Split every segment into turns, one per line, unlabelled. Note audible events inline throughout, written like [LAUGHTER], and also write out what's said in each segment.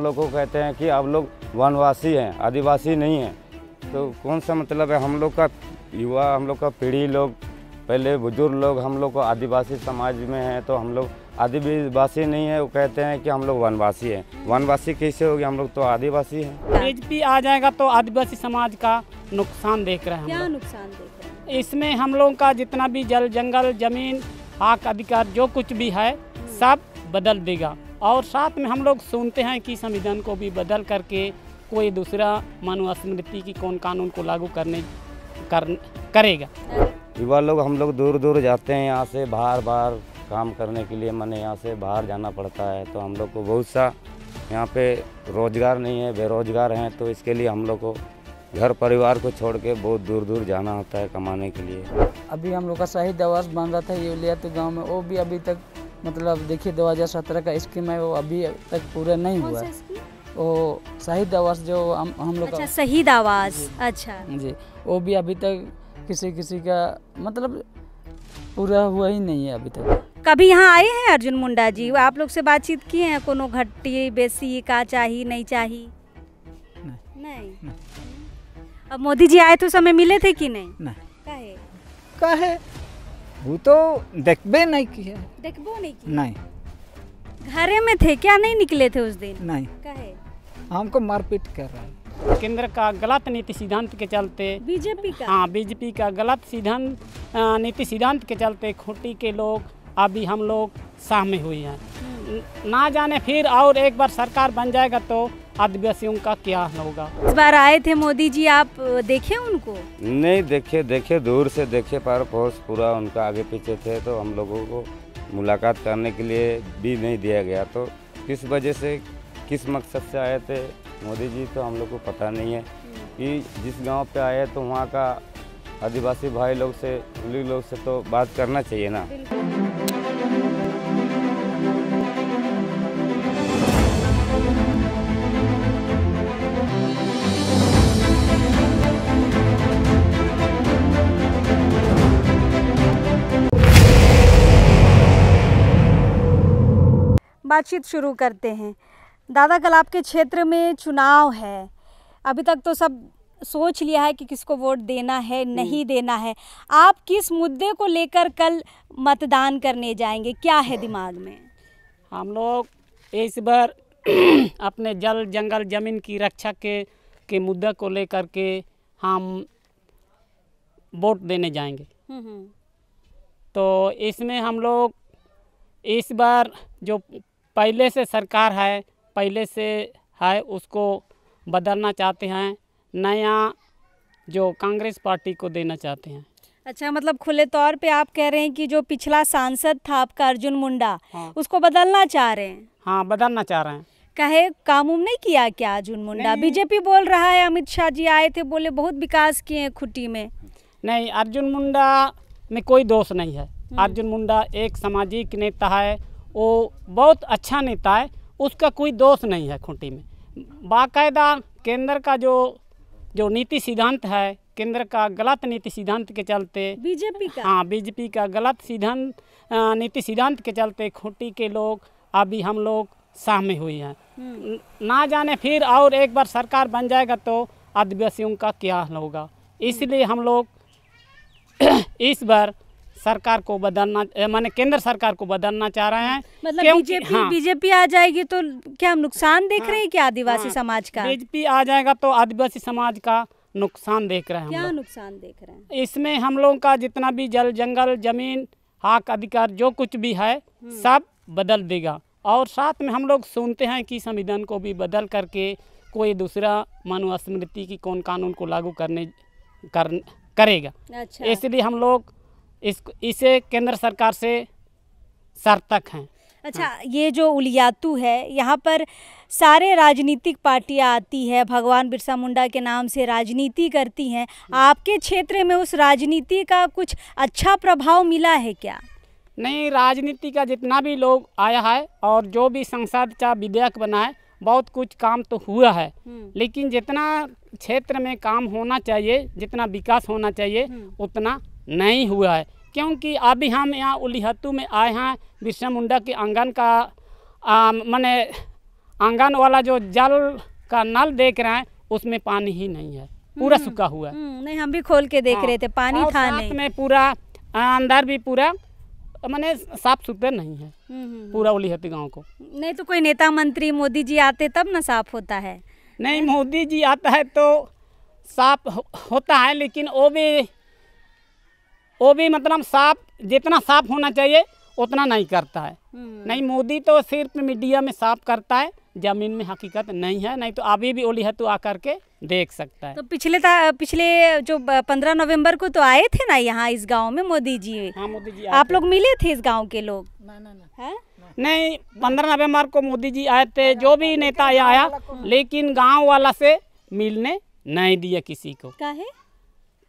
हम लोग को कहते हैं कि आप लोग वनवासी हैं आदिवासी नहीं हैं तो कौन सा मतलब है हम लोग का युवा हम लोग का पीढ़ी लोग पहले बुजुर्ग लोग हम लोग को आदिवासी समाज में हैं तो हम लोग आदिवासी नहीं है वो कहते हैं कि हम लोग वनवासी हैं वनवासी कैसे होगी हम लोग तो आदिवासी हैं
बीजेपी आ जाएगा तो आदिवासी समाज का नुकसान देख रहे हैं क्या नुकसान देख रहे हैं इसमें हम लोगों का जितना भी जल जंगल जमीन आक अधिकार जो कुछ भी है सब बदल देगा और साथ में हम लोग सुनते हैं कि संविधान को भी बदल करके कोई दूसरा मनुस्मृति की कौन कानून को लागू करने कर, करेगा
युवा लोग हम लोग दूर दूर जाते हैं यहाँ से बाहर बाहर काम करने के लिए मैंने यहाँ से बाहर जाना पड़ता है तो हम लोग को बहुत सा यहाँ पे रोज़गार नहीं है बेरोज़गार हैं तो इसके लिए हम लोग को घर परिवार को छोड़ के बहुत दूर दूर जाना होता है कमाने के लिए
अभी हम लोग का शहीद आवास बन रहा था यूलिया तो गाँव में वो भी अभी तक मतलब देखिए 2017 का स्कीम है वो अभी तक पूरा नहीं हुआ वो शहीद आवास जो हम हम लोग अच्छा, शहीद आवास
अच्छा जी
वो भी अभी तक किसी किसी का मतलब पूरा हुआ ही नहीं है अभी तक
कभी यहाँ आए हैं अर्जुन मुंडा जी आप लोग से बातचीत किए हैं कोनो घट्टी बेसी का चाहिए नहीं चाहिए नहीं, नहीं।, नहीं। अब मोदी जी आए तो समय मिले थे कि नहीं,
नहीं। कहे कहे वो तो देखबे नहीं
किया देखबो नहीं किया
नहीं
घरे में थे क्या नहीं निकले थे उस दिन
नहीं कहे हमको मारपीट कर रहा
है केंद्र का गलत नीति सिद्धांत के चलते बीजेपी का हाँ बीजेपी का गलत सिद्धांत नीति सिद्धांत के चलते खूंटी के लोग अभी हम लोग सामने में हुए हैं हम्म। ना जाने फिर और एक बार सरकार बन जाएगा तो आदिवासियों का क्या होगा इस बार आए थे मोदी जी आप देखे
उनको
नहीं देखे देखे दूर से देखे पर फोर्स पूरा उनका आगे पीछे थे तो हम लोगों को मुलाकात करने के लिए भी नहीं दिया गया तो किस वजह से किस मकसद से आए थे मोदी जी तो हम लोग को पता नहीं है कि जिस गांव पे आए तो वहाँ का आदिवासी भाई लोग से लोग से तो बात करना चाहिए ना
बातचीत शुरू करते हैं दादा कल आपके क्षेत्र में चुनाव है अभी तक तो सब सोच लिया है कि किसको वोट देना है हम्म। नहीं देना है आप किस मुद्दे को लेकर कल मतदान करने जाएंगे क्या है दिमाग में
हम लोग इस बार [CLEARS THROAT] अपने जल जंगल जमीन की रक्षा के के मुद्दे को लेकर के हम वोट देने जाएंगे हम्म, हम्म। तो इसमें हम लोग इस बार जो पहले से सरकार है पहले से है उसको बदलना चाहते हैं नया जो कांग्रेस पार्टी को देना चाहते हैं
अच्छा मतलब खुले तौर पे आप कह रहे हैं कि जो पिछला सांसद था आपका अर्जुन मुंडा हाँ। उसको बदलना चाह रहे हैं
हाँ बदलना चाह रहे हैं
कहे काम उम नहीं किया क्या अर्जुन मुंडा बीजेपी बोल रहा है अमित शाह जी आए थे बोले बहुत विकास किए हैं खुटी में नहीं अर्जुन मुंडा में कोई दोष नहीं है हम्म।
अर्जुन मुंडा एक सामाजिक नेता है वो बहुत अच्छा नेता है उसका कोई दोष नहीं है खूंटी में बाकायदा केंद्र का जो जो नीति सिद्धांत है केंद्र का गलत नीति सिद्धांत के चलते बीजेपी का हाँ बीजेपी का गलत सिद्धांत नीति सिद्धांत के चलते खूंटी के लोग अभी हम लोग सामने हुए हुई हैं हम्म। ना जाने फिर और एक बार सरकार बन जाएगा तो आदिवासियों का क्या होगा इसलिए हम लोग [CLEARS THROAT] इस बार सरकार को बदलना माने केंद्र सरकार को बदलना चाह रहे हैं
मतलब बीजेपी हाँ, बीजेपी आ जाएगी तो क्या हम नुकसान देख हाँ, रहे हैं हाँ।
क्या आदिवासी हाँ, समाज का बीजेपी आ जाएगा तो आदिवासी समाज का नुकसान देख रहे हैं क्या
नुकसान देख रहे
हैं इसमें हम लोगों का जितना भी जल जंगल जमीन हाक अधिकार जो कुछ भी है हम्म। सब बदल देगा और साथ में हम लोग सुनते हैं कि संविधान को भी बदल करके कोई दूसरा मनुस्मृति की कौन कानून को लागू करने कर करेगा अच्छा। इसलिए हम लोग इस इसे केंद्र सरकार से सार्थक हैं
अच्छा हाँ। ये जो उलियातू है यहाँ पर सारे राजनीतिक पार्टियाँ आती है भगवान बिरसा मुंडा के नाम से राजनीति करती हैं हाँ। आपके क्षेत्र में उस राजनीति का कुछ अच्छा प्रभाव मिला है क्या नहीं
राजनीति का जितना भी लोग आया है और जो भी संसद का विधेयक बना है बहुत कुछ काम तो हुआ है हम्म। लेकिन जितना क्षेत्र में काम होना चाहिए जितना विकास होना चाहिए हम्म। उतना नहीं हुआ है क्योंकि अभी हम यहाँ उलिहत्तू में आए हैं बिरसा मुंडा के आंगन का मैंने आंगन वाला जो जल का नल देख रहे हैं उसमें पानी ही नहीं है पूरा हम्म, सूखा हुआ है
हम्म, नहीं हम भी खोल के देख हाँ, रहे थे पानी था नहीं में
पूरा अंदर भी पूरा मैंने साफ सुथरे नहीं है हम्म, पूरा उलिहत्ती गाँव को
नहीं तो कोई नेता मंत्री मोदी जी आते तब ना साफ होता है
नहीं मोदी जी आता है तो साफ होता है लेकिन वो भी वो भी मतलब साफ जितना साफ होना चाहिए उतना नहीं करता है हम्म। नहीं मोदी तो सिर्फ मीडिया में साफ करता है जमीन में हकीकत
नहीं है नहीं तो अभी भी ओली है तो आकर के
देख सकता है तो
पिछले पिछले जो पंद्रह नवंबर को तो आए थे ना यहाँ इस गांव में मोदी जी हाँ मोदी जी आप लोग मिले थे इस गांव के लोग नहीं पंद्रह नवंबर को मोदी जी आए थे जो भी नेता आया
लेकिन गाँव वाला से मिलने नहीं दिया किसी को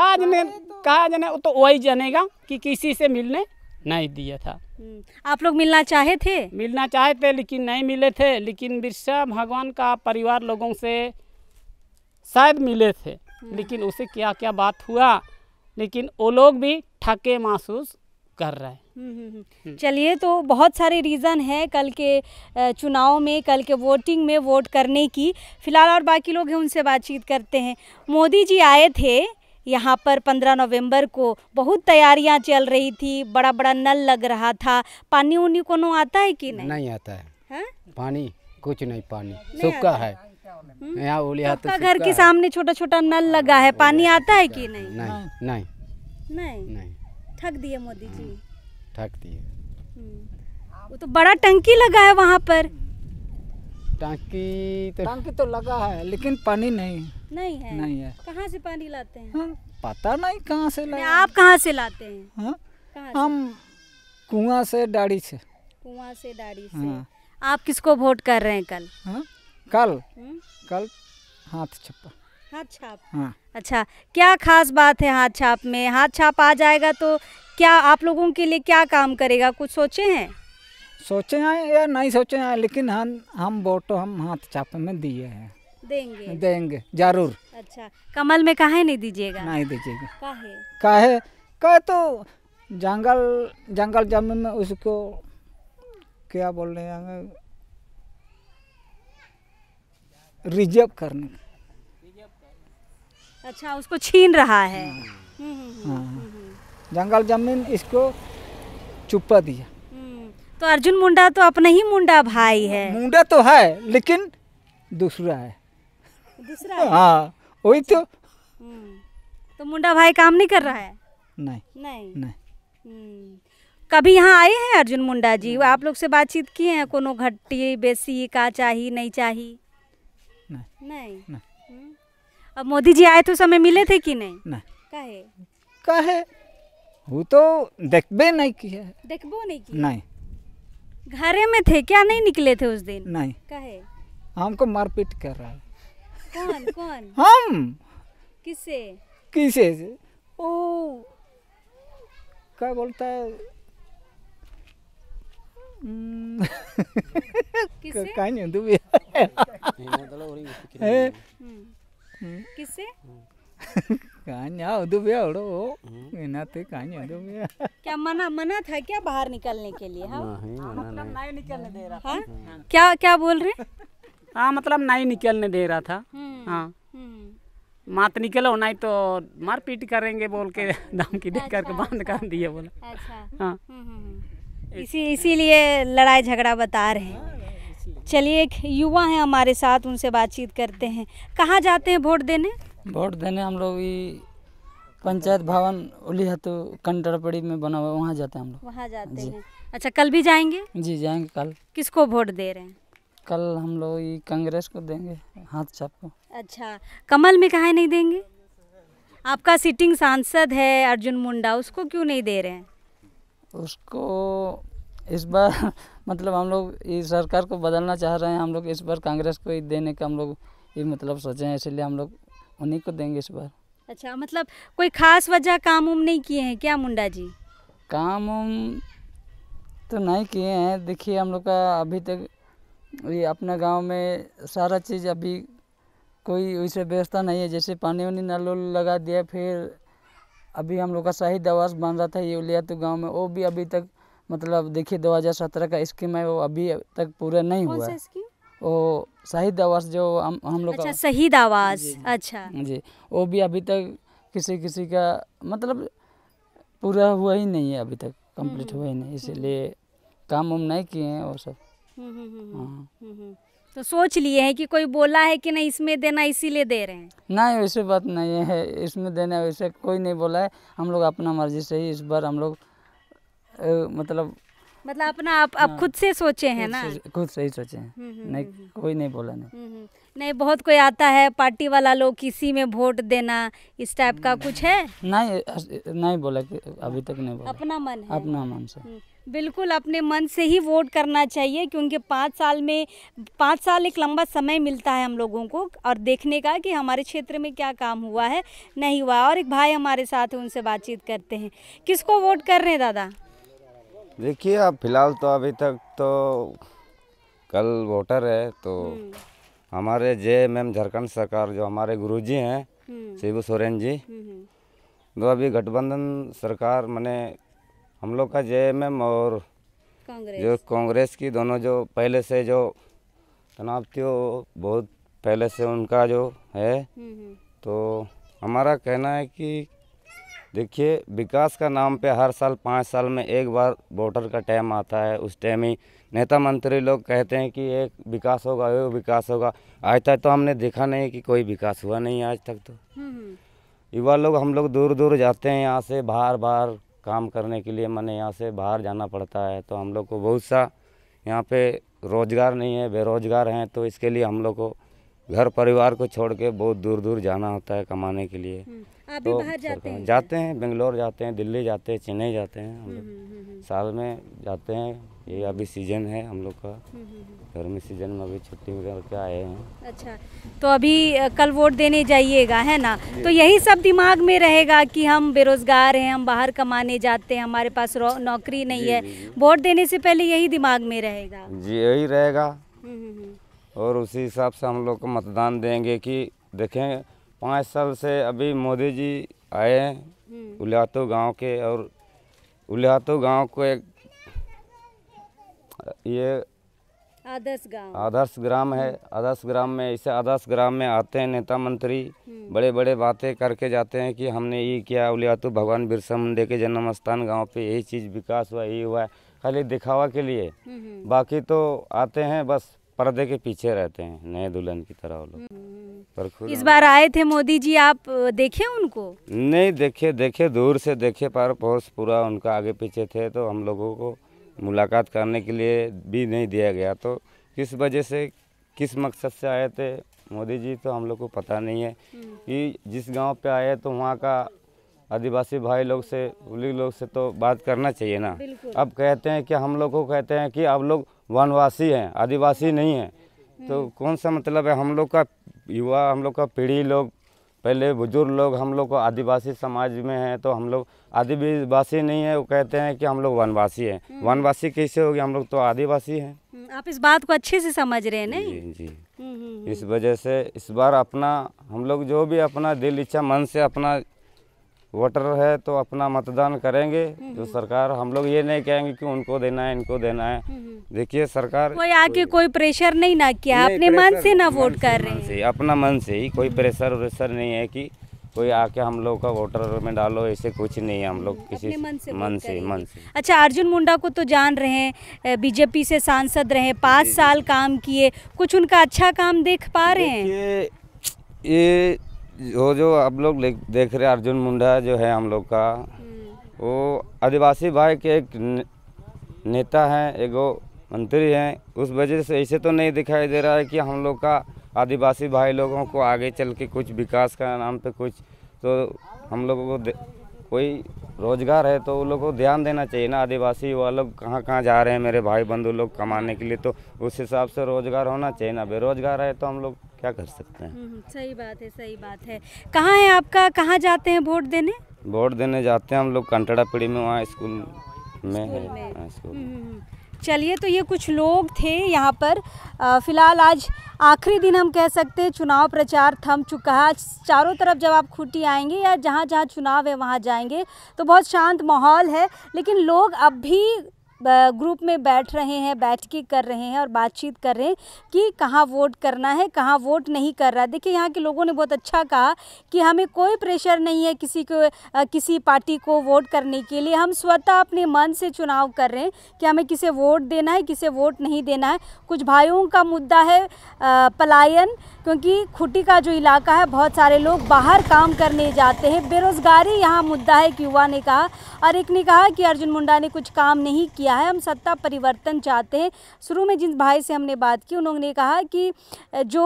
कहा जाने कहा वो तो वही जानेगा कि किसी से मिलने नहीं दिया था हम्म। आप लोग मिलना चाहे थे मिलना चाहे थे लेकिन नहीं मिले थे लेकिन बिरसा भगवान का परिवार लोगों से शायद मिले थे हम्म। लेकिन उसे क्या क्या बात हुआ लेकिन वो लोग भी ठके महसूस कर रहे हैं
हम्म, चलिए तो बहुत सारे रीज़न है कल के चुनाव में कल के वोटिंग में वोट करने की फ़िलहाल और बाकी लोग हैं उनसे बातचीत करते हैं मोदी जी आए थे यहाँ पर 15 नवंबर को बहुत तैयारियाँ चल रही थी बड़ा बड़ा नल लग रहा था पानी उनी को आता है कि नहीं
नहीं आता है, है? हाँ? पानी कुछ नहीं पानी सूखा है
हम्म? यहाँ तो घर के सामने छोटा छोटा नल लगा है पानी तो आता है कि नहीं नहीं हाँ। नहीं नहीं नहीं ठग दिए मोदी जी हाँ,
ठग दिए हम्म।
वो तो बड़ा टंकी लगा है वहाँ पर टंकी तो टंकी तो लगा है लेकिन पानी नहीं नहीं है नहीं है कहाँ से पानी लाते हैं हा? पता नहीं कहाँ से लाते आप कहाँ से लाते हैं हाँ, हम
कुआं से डाड़ी से
कुआं से डाड़ी से हाँ। आप किसको वोट कर रहे हैं कल हाँ,
कल कल हाथ छप्पा हाथ छाप हाँ
अच्छा क्या खास बात है हाथ छाप में हाथ छाप आ जाएगा तो क्या आप लोगों के लिए क्या काम करेगा कुछ सोचे हैं
सोचे हैं या नहीं सोचे हैं लेकिन हम हम वोटो हम हाथ छापे में दिए हैं
देंगे देंगे जरूर अच्छा कमल में काहे नहीं दीजिएगा नहीं
दीजिएगा काहे काहे तो जंगल जंगल जमीन में उसको क्या बोल रहे हैं रिजर्व करने
अच्छा उसको छीन रहा है हाँ।,
हम्म, हम्म, हम्म, हाँ। जंगल जमीन इसको चुप्पा दिया
तो अर्जुन मुंडा तो अपना ही मुंडा भाई है मुंडा तो है लेकिन दूसरा है दूसरा हाँ वही तो
हम्म,
तो मुंडा भाई काम नहीं कर रहा है नहीं
नहीं नहीं हम्म,
कभी यहाँ आए हैं अर्जुन मुंडा जी आप लोग से बातचीत किए हैं कोनो घट्टी बेसी का चाहिए नहीं चाहिए नहीं नहीं, नहीं। हम्म, अब मोदी जी आए तो समय मिले थे कि नहीं नहीं कहे कहे
वो तो देखबे नहीं किया
देखबो नहीं किया नहीं घर में थे क्या नहीं निकले थे उस दिन नहीं कहे
हमको मारपीट कर रहा है
कौन कौन हम किसे
किसे ओ क्या बोलता है हम्म। किसे दुबे हम्म। हम्म। किसे कहीं दुबे नाते कहीं दोगे तो
क्या मना मना था क्या बाहर निकलने के लिए हाँ, हाँ मतलब नहीं निकलने दे रहा हाँ? हाँ क्या क्या बोल रहे
हाँ मतलब नहीं निकलने दे रहा था हम्म, हाँ हम्म। मात निकलो नहीं तो मार पीट करेंगे बोल के अच्छा। दम की देख करके अच्छा, बंद कर अच्छा। दिए बोला
हाँ हम्म, इसी इसीलिए लड़ाई झगड़ा बता रहे हैं हाँ, चलिए एक युवा हैं हमारे साथ उनसे बातचीत करते हैं कहाँ जाते हैं वोट देने
वोट देने हम लोग पंचायत भवन हतु कंटरपड़ी में बना हुआ वहाँ जाते हैं हम लोग
वहाँ जाते हैं अच्छा कल भी जाएंगे
जी जाएंगे कल
किसको वोट दे रहे हैं
कल हम लोग ये कांग्रेस को देंगे हाथ छाप को
अच्छा कमल में कहा नहीं देंगे आपका सिटिंग सांसद है अर्जुन मुंडा उसको क्यों नहीं दे रहे हैं
उसको इस बार मतलब हम लोग ये सरकार को बदलना चाह रहे हैं हम लोग इस बार कांग्रेस को ही देने का हम लोग ये मतलब सोचे हैं इसलिए हम लोग उन्हीं को देंगे इस बार
अच्छा मतलब कोई खास वजह काम उम नहीं किए हैं क्या मुंडा जी
काम उम तो नहीं किए हैं देखिए हम लोग का अभी तक ये अपना गांव में सारा चीज़ अभी कोई वैसे व्यवस्था नहीं है जैसे पानी वानी नल लगा दिया फिर अभी हम लोग का सही दवा बन रहा था ये लिया तो गाँव में वो भी अभी तक मतलब देखिए 2017 का स्कीम है वो अभी तक पूरा नहीं हुआ वो शहीद आवास जो हम हम लोग अच्छा शहीद आवास अच्छा जी वो भी अभी तक किसी किसी का मतलब पूरा हुआ ही नहीं है अभी तक कंप्लीट हम्म, हुआ ही नहीं हम्म। इसीलिए काम उम नहीं किए हैं वो सब
हम्म, हाँ तो सोच लिए हैं कि कोई बोला है कि नहीं इसमें देना इसीलिए दे रहे हैं
नहीं वैसे बात नहीं है इसमें देना वैसे कोई नहीं बोला है हम लोग अपना मर्जी से ही इस बार हम लोग मतलब
मतलब अपना आप आप हाँ। खुद से सोचे हैं ना
खुद से ही सोचे हैं हम्म, हम्म, नहीं हम्म, कोई नहीं बोला नहीं
नहीं बहुत कोई आता है पार्टी वाला लोग किसी में वोट देना इस टाइप का कुछ है
नहीं नहीं बोला कि अभी तक नहीं बोला
अपना मन है
अपना मन से
बिल्कुल अपने मन से ही वोट करना चाहिए क्योंकि पाँच साल में पाँच साल एक लंबा समय मिलता है हम लोगों को और देखने का कि हमारे क्षेत्र में क्या काम हुआ है नहीं हुआ और एक भाई हमारे साथ है उनसे बातचीत करते हैं किसको वोट कर रहे हैं दादा
देखिए अब फिलहाल तो अभी तक तो कल वोटर है तो हम्म। हमारे जे एम एम झारखंड सरकार जो हमारे गुरुजी हैं हम्म। शिबू सोरेन जी तो अभी गठबंधन सरकार मैंने हम लोग का जे एम एम और जो कांग्रेस की दोनों जो पहले से जो तनाव थी वो बहुत पहले से उनका जो है तो हमारा कहना है कि देखिए विकास का नाम पे हर साल पाँच साल में एक बार वोटर का टाइम आता है उस टाइम ही नेता मंत्री लोग कहते हैं कि एक विकास होगा वो विकास होगा आज तक तो हमने देखा नहीं कि कोई विकास हुआ नहीं आज तक तो हम्म, हम्म। युवा लोग हम लोग दूर दूर जाते हैं यहाँ से बाहर बाहर काम करने के लिए मैंने यहाँ से बाहर जाना पड़ता है तो हम लोग को बहुत सा यहाँ पे रोज़गार नहीं है बेरोज़गार हैं तो इसके लिए हम लोग को घर परिवार को छोड़ के बहुत दूर दूर जाना होता है कमाने के लिए हम्म, आप तो भी बाहर जाते हैं जाते हैं बेंगलोर जाते हैं दिल्ली जाते हैं चेन्नई जाते हैं हम हम्म, लोग हम्म, साल में जाते हैं ये अभी सीजन है हम लोग का गर्मी सीजन में अभी छुट्टी करके आए हैं
अच्छा तो अभी कल वोट देने जाइएगा है ना तो यही सब दिमाग में रहेगा कि हम बेरोजगार हैं हम बाहर कमाने जाते हैं हमारे पास नौकरी नहीं है वोट देने से पहले यही दिमाग में रहेगा
जी यही रहेगा और उसी हिसाब से हम लोग को मतदान देंगे कि देखें पाँच साल से अभी मोदी जी आए हैं हम्म। उलियातो गांव के और उलियातो गांव को एक ये
आदर्श गांव
आदर्श ग्राम है हम्म। आदर्श ग्राम में इसे आदर्श ग्राम में आते हैं नेता मंत्री हम्म। बड़े बड़े बातें करके जाते हैं कि हमने ये किया बोलिया भगवान बिरसा मुंडे के जन्म स्थान गाँव पे यही चीज़ विकास हुआ यही हुआ है खाली दिखावा के लिए बाकी तो आते हैं बस पर्दे के पीछे रहते हैं नए दुल्हन की तरह वो लोग हम्म। इस
बार आए थे मोदी जी आप देखे उनको
नहीं देखे देखे दूर से देखे पर पहुँच पूरा उनका आगे पीछे थे तो हम लोगों को मुलाकात करने के लिए भी नहीं दिया गया तो किस वजह से किस मकसद से आए थे मोदी जी तो हम लोग को पता नहीं है हम्म। कि जिस गांव पे आए तो वहाँ का आदिवासी भाई लोग से उली लोग से तो बात करना चाहिए ना अब कहते हैं कि हम लोग को कहते हैं कि आप लोग वनवासी हैं आदिवासी नहीं हैं तो हम्म। कौन सा मतलब है हम लोग का युवा हम लोग का पीढ़ी लोग पहले बुजुर्ग लोग हम लोग को आदिवासी समाज में हैं तो हम लोग आदिवासी नहीं है वो कहते हैं कि हम लोग वनवासी हैं हम्म। वनवासी कैसे होगी हम लोग तो आदिवासी हैं
हम्म, आप इस बात को अच्छे से समझ रहे हैं नहीं जी, जी।
इस वजह से इस बार अपना हम लोग जो भी अपना दिल इच्छा मन से अपना वोटर है तो अपना मतदान करेंगे हम्म, जो हम्म। सरकार हम लोग ये नहीं कहेंगे कि उनको देना है इनको देना है हम्म, देखिए सरकार कोई
आके कोई प्रेशर नहीं ना किया अपने मन से ना वोट
कर रहे हैं अपना मन से ही कोई प्रेशर वेशर नहीं है कि कोई आके हम लोग का वोटर में डालो ऐसे कुछ नहीं है हम लोग किसी मन से मन से मन से
अच्छा अर्जुन मुंडा को तो जान रहे हैं बीजेपी से सांसद रहे पाँच साल काम किए कुछ उनका अच्छा काम देख पा
रहे हैं ये वो जो आप लोग देख रहे अर्जुन मुंडा जो है हम लोग का वो आदिवासी भाई के एक नेता हैं एगो मंत्री हैं उस वजह से ऐसे तो नहीं दिखाई दे रहा है कि हम लोग का आदिवासी भाई लोगों को आगे चल के कुछ विकास का नाम पे कुछ तो हम लोगों को कोई रोजगार है तो उन लोग को ध्यान देना चाहिए ना आदिवासी वो लोग कहाँ कहाँ जा रहे हैं मेरे भाई बंधु लोग कमाने के लिए तो उस हिसाब से रोजगार होना चाहिए ना बेरोजगार है तो हम लोग क्या कर सकते हैं
हम्म, सही बात है सही बात है कहाँ है आपका कहाँ जाते हैं वोट देने
वोट देने जाते हैं हम लोग कंटड़ा पीढ़ी में वहाँ स्कूल में, में। है स्कूल में। हाँ, हम्म, हम्म,
चलिए तो ये कुछ लोग थे यहाँ पर फ़िलहाल आज आखिरी दिन हम कह सकते हैं चुनाव प्रचार थम चुका है चारों तरफ जब आप खूटी आएंगे या जहाँ जहाँ चुनाव है वहाँ जाएंगे तो बहुत शांत माहौल है लेकिन लोग अब भी ग्रुप में बैठ रहे हैं बैठ के कर रहे हैं और बातचीत कर रहे हैं कि कहाँ वोट करना है कहाँ वोट नहीं कर रहा देखिए यहाँ के लोगों ने बहुत अच्छा कहा कि हमें कोई प्रेशर नहीं है किसी को किसी पार्टी को वोट करने के लिए हम स्वतः अपने मन से चुनाव कर रहे हैं कि हमें किसे वोट देना है किसे वोट नहीं देना है कुछ भाइयों का मुद्दा है पलायन क्योंकि खुटी का जो इलाका है बहुत सारे लोग बाहर काम करने जाते हैं बेरोज़गारी यहाँ मुद्दा है एक युवा ने कहा और एक ने कहा कि अर्जुन मुंडा ने कुछ काम नहीं किया दिया है हम सत्ता परिवर्तन चाहते हैं शुरू में जिन भाई से हमने बात की उन्होंने कहा कि जो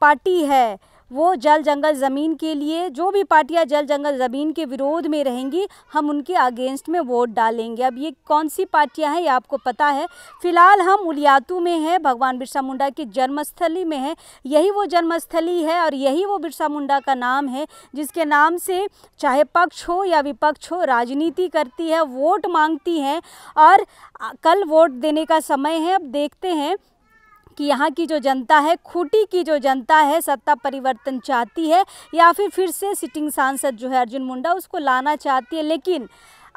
पार्टी है वो जल जंगल ज़मीन के लिए जो भी पार्टियाँ जल जंगल ज़मीन के विरोध में रहेंगी हम उनके अगेंस्ट में वोट डालेंगे अब ये कौन सी पार्टियाँ हैं ये आपको पता है फिलहाल हम उलियातू में हैं भगवान बिरसा मुंडा की जन्मस्थली में है यही वो जन्मस्थली है और यही वो बिरसा मुंडा का नाम है जिसके नाम से चाहे पक्ष हो या विपक्ष हो राजनीति करती है वोट मांगती हैं और कल वोट देने का समय है अब देखते हैं कि यहाँ की जो जनता है खूटी की जो जनता है सत्ता परिवर्तन चाहती है या फिर फिर से सिटिंग सांसद जो है अर्जुन मुंडा उसको लाना चाहती है लेकिन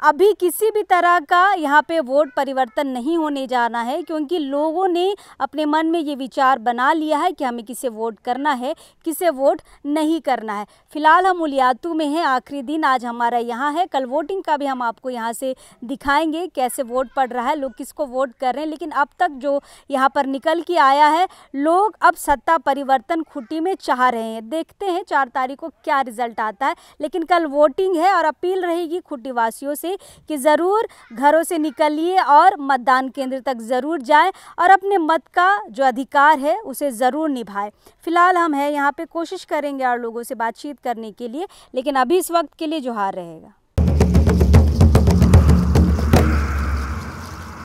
अभी किसी भी तरह का यहाँ पे वोट परिवर्तन नहीं होने जाना है क्योंकि लोगों ने अपने मन में ये विचार बना लिया है कि हमें किसे वोट करना है किसे वोट नहीं करना है फिलहाल हम उलियातू में हैं आखिरी दिन आज हमारा यहाँ है कल वोटिंग का भी हम आपको यहाँ से दिखाएंगे कैसे वोट पड़ रहा है लोग किसको वोट कर रहे हैं लेकिन अब तक जो यहाँ पर निकल के आया है लोग अब सत्ता परिवर्तन खुटी में चाह रहे हैं देखते हैं चार तारीख को क्या रिजल्ट आता है लेकिन कल वोटिंग है और अपील रहेगी खुटीवासियों से कि ज़रूर घरों से निकलिए और मतदान केंद्र तक ज़रूर जाए और अपने मत का जो अधिकार है उसे ज़रूर निभाए फ़िलहाल हम हैं यहाँ पे कोशिश करेंगे और लोगों से बातचीत करने के लिए लेकिन अभी इस वक्त के लिए जोहार रहेगा